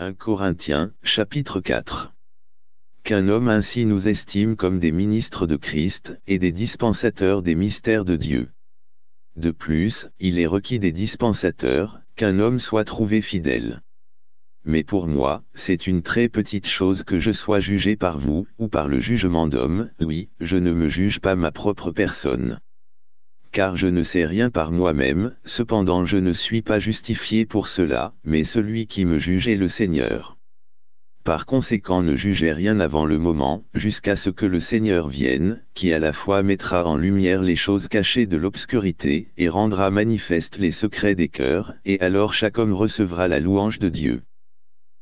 1 Corinthiens, chapitre 4. Qu'un homme ainsi nous estime comme des ministres de Christ et des dispensateurs des mystères de Dieu. De plus, il est requis des dispensateurs, qu'un homme soit trouvé fidèle. Mais pour moi, c'est une très petite chose que je sois jugé par vous, ou par le jugement d'homme, oui, je ne me juge pas ma propre personne car je ne sais rien par moi-même, cependant je ne suis pas justifié pour cela, mais celui qui me juge est le Seigneur. Par conséquent ne jugez rien avant le moment, jusqu'à ce que le Seigneur vienne, qui à la fois mettra en lumière les choses cachées de l'obscurité, et rendra manifestes les secrets des cœurs, et alors chaque homme recevra la louange de Dieu.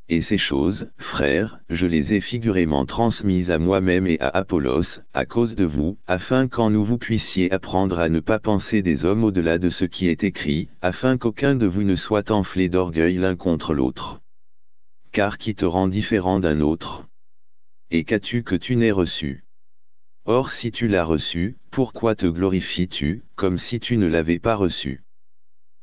Et ces choses, frères, je les ai figurément transmises à moi-même et à Apollos, à cause de vous, afin qu'en nous vous puissiez apprendre à ne pas penser des hommes au-delà de ce qui est écrit, afin qu'aucun de vous ne soit enflé d'orgueil l'un contre l'autre. Car qui te rend différent d'un autre Et qu'as-tu que tu n'aies reçu Or si tu l'as reçu, pourquoi te glorifies-tu, comme si tu ne l'avais pas reçu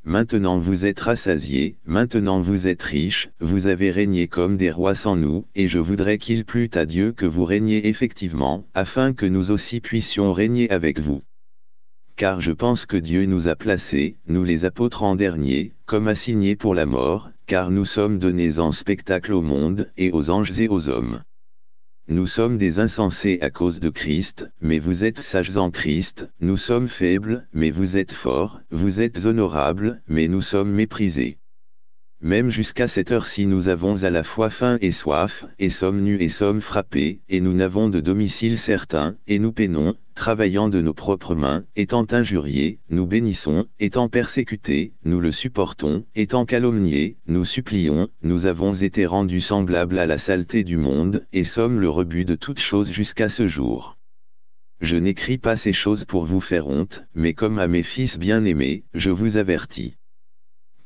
Maintenant vous êtes rassasiés, maintenant vous êtes riches, vous avez régné comme des rois sans nous, et je voudrais qu'il plût à Dieu que vous régniez effectivement, afin que nous aussi puissions régner avec vous. Car je pense que Dieu nous a placés, nous les apôtres en dernier, comme assignés pour la mort, car nous sommes donnés en spectacle au monde, et aux anges et aux hommes. Nous sommes des insensés à cause de Christ, mais vous êtes sages en Christ, nous sommes faibles, mais vous êtes forts, vous êtes honorables, mais nous sommes méprisés. Même jusqu'à cette heure-ci nous avons à la fois faim et soif, et sommes nus et sommes frappés, et nous n'avons de domicile certain, et nous peinons, travaillant de nos propres mains, étant injuriés, nous bénissons, étant persécutés, nous le supportons, étant calomniés, nous supplions, nous avons été rendus semblables à la saleté du monde, et sommes le rebut de toutes choses jusqu'à ce jour. Je n'écris pas ces choses pour vous faire honte, mais comme à mes fils bien-aimés, je vous avertis.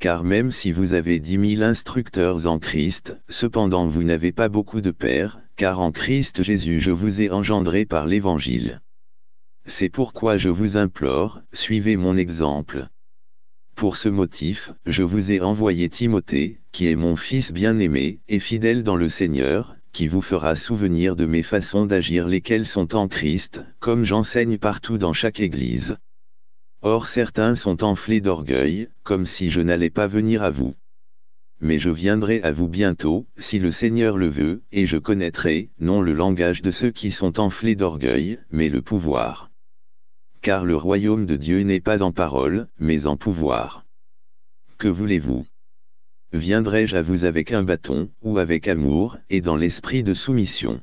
Car même si vous avez dix mille instructeurs en Christ, cependant vous n'avez pas beaucoup de pères, car en Christ Jésus je vous ai engendré par l'Évangile. C'est pourquoi je vous implore, suivez mon exemple. Pour ce motif, je vous ai envoyé Timothée, qui est mon fils bien-aimé, et fidèle dans le Seigneur, qui vous fera souvenir de mes façons d'agir lesquelles sont en Christ, comme j'enseigne partout dans chaque église. Or certains sont enflés d'orgueil, comme si je n'allais pas venir à vous. Mais je viendrai à vous bientôt, si le Seigneur le veut, et je connaîtrai, non le langage de ceux qui sont enflés d'orgueil, mais le pouvoir. Car le royaume de Dieu n'est pas en parole, mais en pouvoir. Que voulez-vous Viendrai-je à vous avec un bâton, ou avec amour, et dans l'esprit de soumission